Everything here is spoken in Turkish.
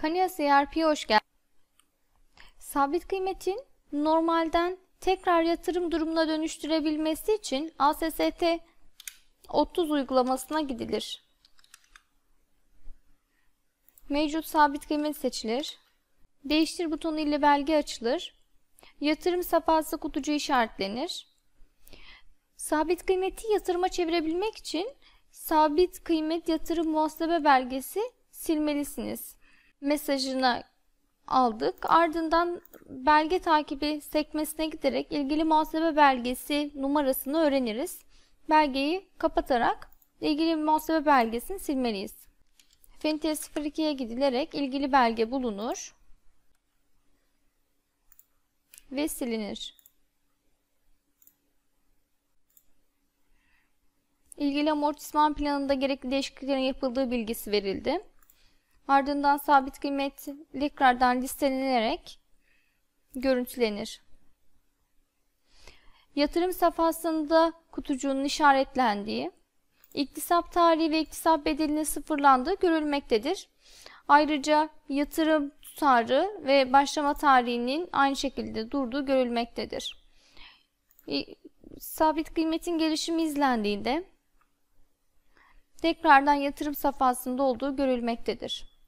Kania CRP'ye hoş geldiniz. Sabit kıymetin normalden tekrar yatırım durumuna dönüştürebilmesi için ASST 30 uygulamasına gidilir. Mevcut sabit kıymet seçilir. Değiştir butonu ile belge açılır. Yatırım safhası kutucu işaretlenir. Sabit kıymeti yatırıma çevirebilmek için sabit kıymet yatırım muhasebe belgesi silmelisiniz mesajını aldık. Ardından belge takibi sekmesine giderek ilgili muhasebe belgesi numarasını öğreniriz. Belgeyi kapatarak ilgili muhasebe belgesini silmeliyiz. Feniter 02'ye gidilerek ilgili belge bulunur ve silinir. İlgili amortisman planında gerekli değişikliklerin yapıldığı bilgisi verildi. Ardından sabit kıymet tekrardan listelenerek görüntülenir. Yatırım safhasında kutucuğun işaretlendiği, iktisap tarihi ve iktisap bedelinin sıfırlandığı görülmektedir. Ayrıca yatırım tutarı ve başlama tarihinin aynı şekilde durduğu görülmektedir. E, sabit kıymetin gelişimi izlendiğinde tekrardan yatırım safhasında olduğu görülmektedir.